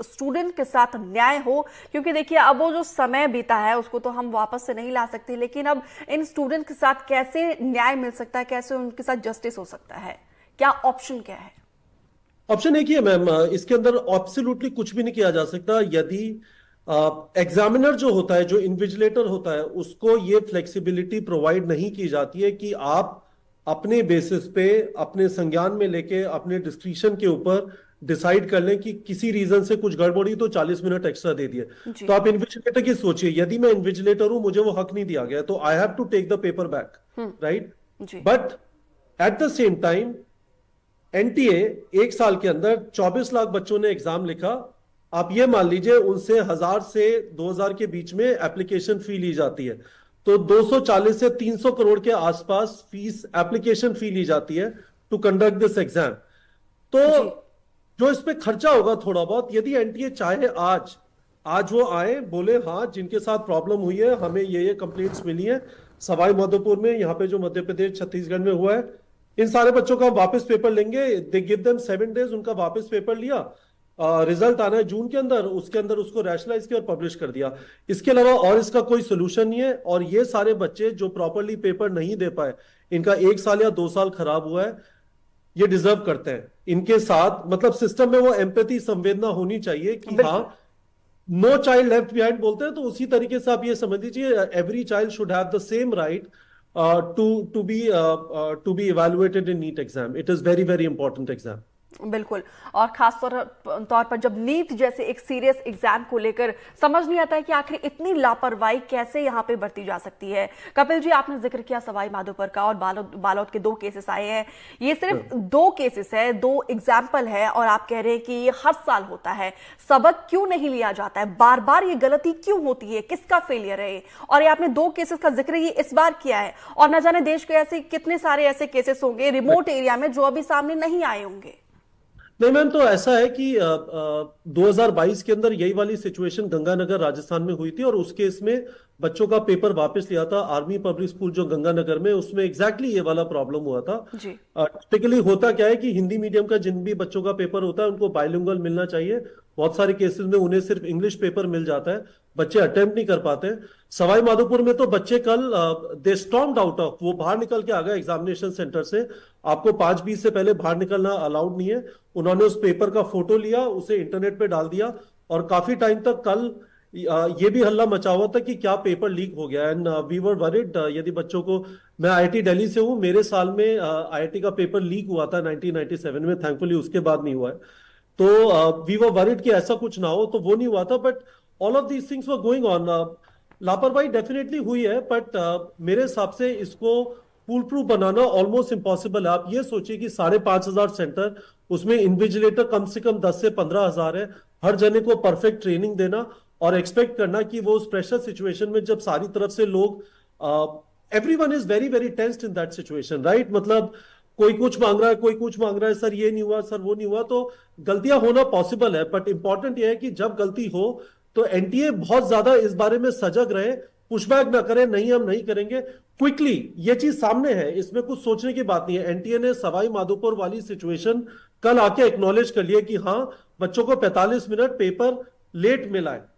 Student के साथ न्याय हो क्योंकि देखिए अब वो जो समय बीता है उसको तो हम वापस से नहीं ला सकते लेकिन अब इन स्टूडेंट के साथ कैसे न्याय मिल सकता है कैसे उनके साथ जस्टिस हो सकता है क्या ऑप्शन क्या है ऑप्शन एक ही है मैम इसके अंदर ऑब्सोल्युटली कुछ भी नहीं किया जा सकता यदि एग्जामिनर जो होता है जो इन्विजिलेटर होता है उसको ये फ्लेक्सिबिलिटी प्रोवाइड नहीं की जाती है कि आप अपने बेसिस पे अपने संज्ञान में लेके अपने डिस्क्रिप्शन के ऊपर डिसाइड कर लें कि किसी रीजन से कुछ गड़बड़ी तो 40 मिनट एक्स्ट्रा दे दिए तो आप इन्विजिलेटर की सोचिए यदि मैं इन्विजिलेटर हूं मुझे वो हक नहीं दिया गया तो I have to take the paper back right but at the same time NTA एक साल के अंदर 24 लाख बच्चों ने एग्जाम लिखा आप ये मान लीजिए उनसे हजार से 2000 के बीच में एप्लीकेशन फी ली जाती है तो 240 से 300 करोड़ के आसपास फीस एप्लीकेशन फी ली जाती है टू कंडक्ट दिस एग्जाम तो जो इस पे खर्चा होगा थोड़ा बहुत यदि एनटीए चाहे आज आज वो आए बोले हाँ जिनके साथ प्रॉब्लम हुई है हमें ये ये कंप्लेंट्स मिली है सवाई माधोपुर में यहाँ पे जो मध्य प्रदेश छत्तीसगढ़ में हुआ है इन सारे बच्चों का वापस पेपर लेंगे they give them seven days उनका वापस पेपर लिया रिजल्ट आना है जून के अंदर उसके अंदर उसको रैशनलाइज किया और पब्लिश कर दिया इसके अलावा और इसका कोई सोल्यूशन नहीं है और ये सारे बच्चे जो प्रॉपरली पेपर नहीं दे पाए इनका एक साल या दो साल खराब हुआ है ये डिजर्व करते हैं इनके साथ मतलब सिस्टम में वो एम्पति संवेदना होनी चाहिए कि हाँ नो चाइल्ड लेफ्ट बिहाइंड बोलते हैं तो उसी तरीके से आप ये समझ लीजिए every child should have the same right to to be to be evaluated in NEET exam it is very very important exam बिल्कुल और खास तौर तौर पर जब नीट जैसे एक सीरियस एग्जाम को लेकर समझ नहीं आता है कि आखिर इतनी लापरवाही कैसे यहाँ पे बरती जा सकती है कपिल जी आपने जिक्र किया सवाई माधोपुर का और बालोद बालोद के दो केसेस आए हैं ये सिर्फ हाँ। दो केसेस है दो एग्जाम्पल है और आप कह रहे हैं कि ये हर साल होता है सबक क्यों नहीं लिया जाता है बार बार ये गलती क्यों होती है किसका फेलियर है और ये आपने दो केसेस का जिक्र ये इस बार किया है और न जाने देश के ऐसे कितने सारे ऐसे केसेस होंगे रिमोट एरिया हाँ। में जो अभी सामने नहीं आए होंगे नहीं मैम तो ऐसा है कि आ, आ, 2022 के अंदर यही वाली सिचुएशन गंगानगर राजस्थान में हुई थी और उसके इसमें बच्चों का पेपर वापस लिया था आर्मी पब्लिक स्कूल जो गंगानगर में उसमें एग्जैक्टली ये वाला प्रॉब्लम हुआ था टिपिकली होता क्या है कि हिंदी मीडियम का जिन भी बच्चों का पेपर होता है उनको बायलिंगल मिलना चाहिए बहुत सारे केसेस में उन्हें सिर्फ इंग्लिश पेपर मिल जाता है बच्चे अटेम्प्ट नहीं कर पाते सवाई माधोपुर में तो बच्चे कल दे स्टॉम्ड आउट ऑफ वो बाहर निकल के आ गए एग्जामिनेशन सेंटर से आपको पांच बीस से पहले बाहर निकलना अलाउड नहीं है उन्होंने उस पेपर का फोटो लिया उसे इंटरनेट पे डाल दिया और काफी टाइम तक कल ये भी हल्ला मचा हुआ था कि क्या पेपर लीक हो गया एंड वी वर वरिड यदि बच्चों को मैं आईआईटी दिल्ली से हूँ मेरे साल में आईआईटी का पेपर लीक हुआ था 1997 में थैंकफुली उसके बाद नहीं हुआ है तो वी वर वरिड कि ऐसा कुछ ना हो तो वो नहीं हुआ था but all of these things were going on लापरवाही डेफिनेटली हुई है बट uh, मेरे हिसाब से इसको पूल प्रूफ बनाना ऑलमोस्ट इम्पॉसिबल है आप ये सोचिए कि साढ़े पांच हजार सेंटर उसमें इन्विजिलेटर कम से कम दस से पंद्रह हजार है हर जने को परफेक्ट ट्रेनिंग देना और एक्सपेक्ट करना कि वो उस प्रेशर सिचुएशन में जब सारी तरफ से लोग every one is very very tensed in that situation right मतलब uh, कोई कुछ मांग रहा है कोई कुछ मांग रहा है सर ये नहीं हुआ सर वो नहीं हुआ तो गलतियां होना पॉसिबल है बट इंपॉर्टेंट ये है कि जब गलती हो तो एनटीए बहुत ज्यादा इस बारे में सजग रहे पुशबैक ना करें नहीं हम नहीं करेंगे क्विकली ये चीज सामने है इसमें कुछ सोचने की बात नहीं है एनटीए ने सवाई माधोपुर वाली सिचुएशन कल आके एक्नोलेज कर लिया कि हाँ बच्चों को 45 मिनट पेपर लेट मिला है